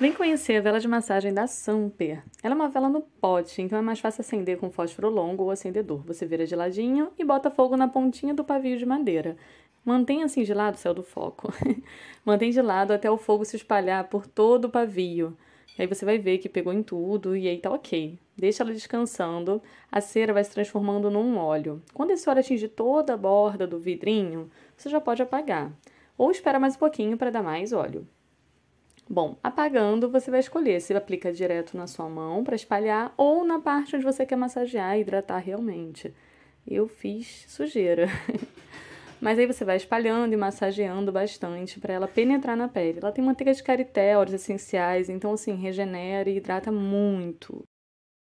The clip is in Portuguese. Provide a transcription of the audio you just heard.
Vem conhecer a vela de massagem da Samper. Ela é uma vela no pote, então é mais fácil acender com fósforo longo ou acendedor. Você vira de ladinho e bota fogo na pontinha do pavio de madeira. Mantenha assim de lado o céu do foco. Mantém de lado até o fogo se espalhar por todo o pavio. E aí você vai ver que pegou em tudo e aí tá ok. Deixa ela descansando, a cera vai se transformando num óleo. Quando esse óleo atingir toda a borda do vidrinho, você já pode apagar. Ou espera mais um pouquinho para dar mais óleo. Bom, apagando, você vai escolher se aplica direto na sua mão para espalhar ou na parte onde você quer massagear e hidratar realmente. Eu fiz sujeira. Mas aí você vai espalhando e massageando bastante para ela penetrar na pele. Ela tem manteiga de carité, óleos essenciais, então assim, regenera e hidrata muito.